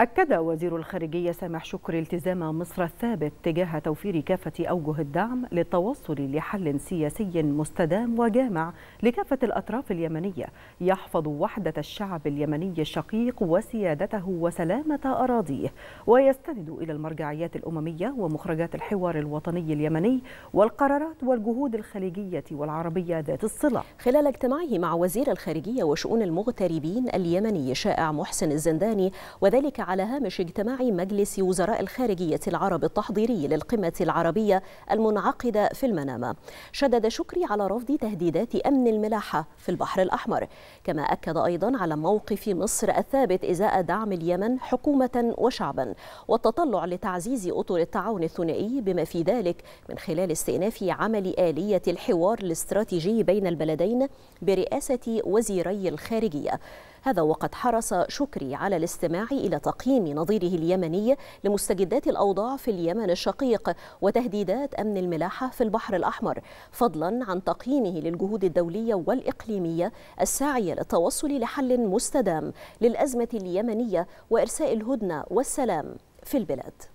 أكد وزير الخارجية سامح شكر التزام مصر الثابت تجاه توفير كافة أوجه الدعم للتوصل لحل سياسي مستدام وجامع لكافة الأطراف اليمنية يحفظ وحدة الشعب اليمني الشقيق وسيادته وسلامة أراضيه ويستند إلى المرجعيات الأممية ومخرجات الحوار الوطني اليمني والقرارات والجهود الخليجية والعربية ذات الصلة خلال اجتماعه مع وزير الخارجية وشؤون المغتربين اليمني شائع محسن الزنداني وذلك على هامش اجتماع مجلس وزراء الخارجية العرب التحضيري للقمة العربية المنعقدة في المنامة شدد شكري على رفض تهديدات أمن الملاحة في البحر الأحمر كما أكد أيضا على موقف مصر الثابت إزاء دعم اليمن حكومة وشعبا والتطلع لتعزيز أطر التعاون الثنائي بما في ذلك من خلال استئناف عمل آلية الحوار الاستراتيجي بين البلدين برئاسة وزيري الخارجية هذا وقد حرص شكري على الاستماع إلى تقييم نظيره اليمني لمستجدات الأوضاع في اليمن الشقيق وتهديدات أمن الملاحة في البحر الأحمر فضلا عن تقييمه للجهود الدولية والإقليمية الساعية للتوصل لحل مستدام للأزمة اليمنية وإرساء الهدنة والسلام في البلاد